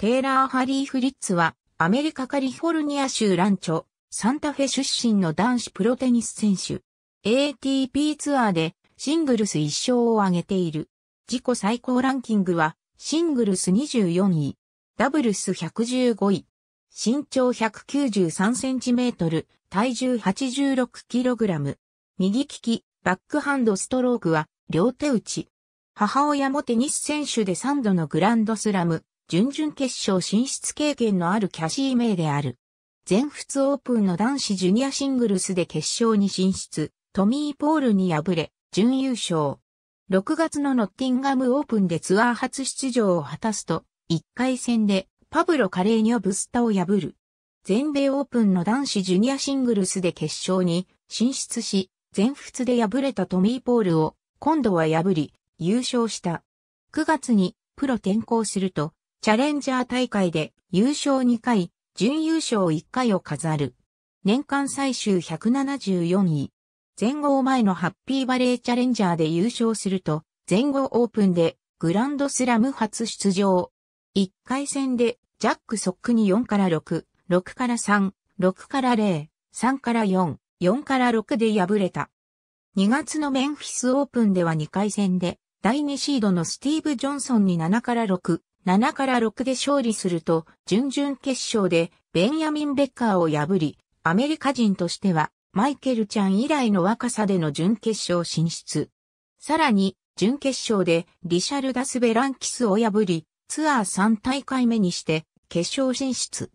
テイラー・ハリー・フリッツは、アメリカカリフォルニア州ランチョ、サンタフェ出身の男子プロテニス選手。ATP ツアーでシングルス1勝を挙げている。自己最高ランキングは、シングルス24位、ダブルス115位、身長193センチメートル、体重86キログラム。右利き、バックハンドストロークは両手打ち。母親もテニス選手で3度のグランドスラム、準々決勝進出経験のあるキャシー・名である。全仏オープンの男子ジュニアシングルスで決勝に進出、トミー・ポールに敗れ、準優勝。6月のノッティンガムオープンでツアー初出場を果たすと、1回戦でパブロ・カレーニョ・ブスタを破る。全米オープンの男子ジュニアシングルスで決勝に進出し、全仏で敗れたトミー・ポールを今度は破り、優勝した。9月にプロ転向すると、チャレンジャー大会で優勝2回、準優勝1回を飾る。年間最終174位。前後前のハッピーバレーチャレンジャーで優勝すると、前後オープンでグランドスラム初出場。1回戦でジャックソックに4から6、6から3、6から0、3から4、4から6で敗れた。2月のメンフィスオープンでは2回戦で、第2シードのスティーブ・ジョンソンに7から6、7から6で勝利すると、準々決勝でベンヤミン・ベッカーを破り、アメリカ人としてはマイケルちゃん以来の若さでの準決勝進出。さらに、準決勝でリシャルダス・ベランキスを破り、ツアー3大会目にして決勝進出。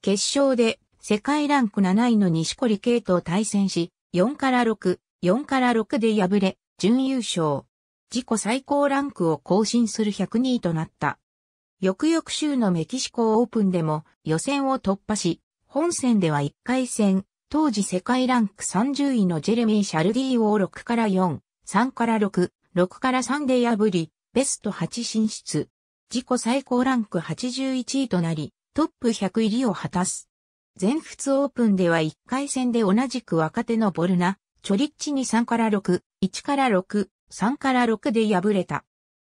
決勝で世界ランク7位の西堀圭と対戦し、4から6、4から6で敗れ、準優勝。自己最高ランクを更新する102位となった。翌々週のメキシコオープンでも予選を突破し、本戦では1回戦、当時世界ランク30位のジェレミー・シャルディを6から4、3から6、6から3で破り、ベスト8進出。自己最高ランク81位となり、トップ100入りを果たす。全仏オープンでは1回戦で同じく若手のボルナ、チョリッチに3から6、1から6、3から6で敗れた。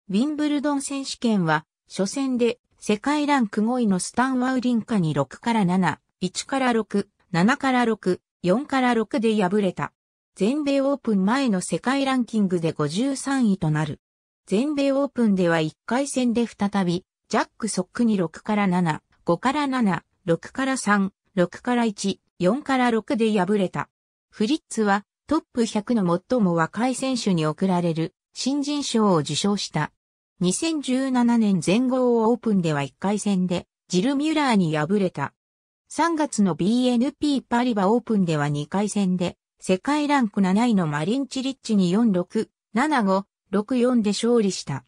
ウィンブルドン選手権は初戦で世界ランク5位のスタンワウリンカに6から7、1から6、7から6、4から6で敗れた。全米オープン前の世界ランキングで53位となる。全米オープンでは1回戦で再び、ジャック・ソックに6から7、5から7、6から3、6から1、4から6で敗れた。フリッツはトップ100の最も若い選手に贈られる新人賞を受賞した。2017年全豪オープンでは1回戦でジル・ミュラーに敗れた。3月の BNP パリバオープンでは2回戦で世界ランク7位のマリン・チリッチに4-6、7-5、6-4で勝利した。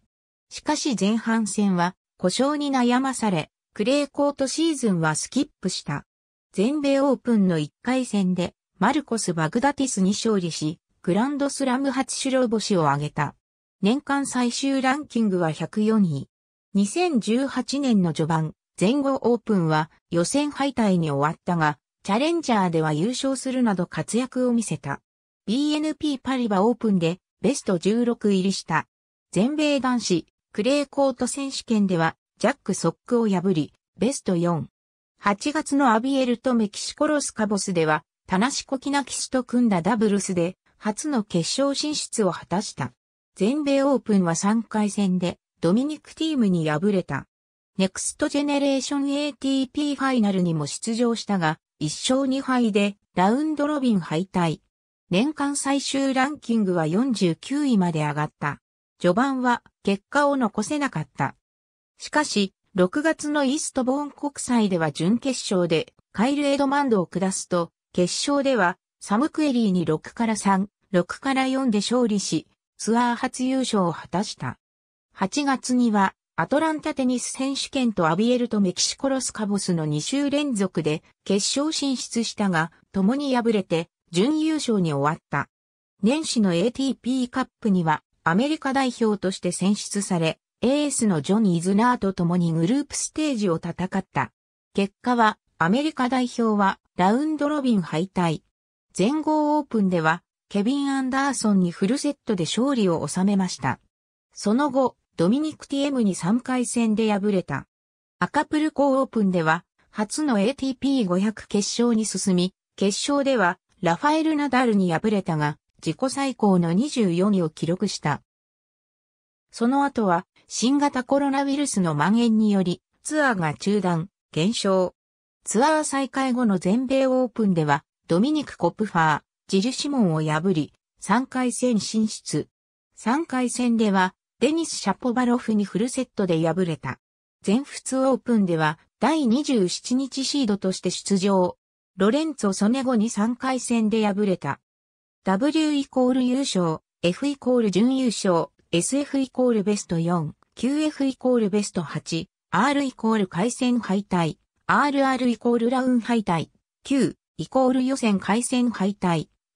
しかし前半戦は故障に悩まされ、クレーコートシーズンはスキップした。全米オープンの1回戦でマルコス・バグダティスに勝利し、グランドスラム初白星を挙げた。年間最終ランキングは104位。2018年の序盤、全豪オープンは予選敗退に終わったが、チャレンジャーでは優勝するなど活躍を見せた。BNP パリバオープンでベスト16入りした。全米男子クレーコート選手権ではジャック・ソックを破り、ベスト4。8月のアビエルとメキシコロスカボスでは、タナシコキナキシと組んだダブルスで、初の決勝進出を果たした。全米オープンは3回戦でドミニクティームに敗れた。ネクストジェネレーション ATP ファイナルにも出場したが、1勝2敗でラウンドロビン敗退。年間最終ランキングは49位まで上がった。序盤は結果を残せなかった。しかし、6月のイーストボーン国際では準決勝でカイル・エドマンドを下すと、決勝ではサムクエリーに6から3、6から4で勝利し、ツアー初優勝を果たした。8月には、アトランタテニス選手権とアビエルとメキシコロスカボスの2週連続で決勝進出したが、共に敗れて準優勝に終わった。年始の ATP カップにはアメリカ代表として選出され、エースのジョニー・ズナーと共にグループステージを戦った。結果はアメリカ代表はラウンドロビン敗退。全豪オープンではケビン・アンダーソンにフルセットで勝利を収めました。その後、ドミニク・ティエムに3回戦で敗れた。アカプルコオープンでは、初の ATP500 決勝に進み、決勝では、ラファエル・ナダルに敗れたが、自己最高の24位を記録した。その後は、新型コロナウイルスの蔓延により、ツアーが中断、減少。ツアー再開後の全米オープンでは、ドミニク・コップファー、ジルシモンを破り、3回戦進出。3回戦では、デニス・シャポバロフにフルセットで敗れた。全仏オープンでは、第27日シードとして出場。ロレンツォ・ソネゴに3回戦で敗れた。W イコール優勝、F イコール準優勝、SF イコールベスト4、QF イコールベスト8、R イコール回戦敗退、RR イコールラウン敗退、Q イコール予選回戦敗退、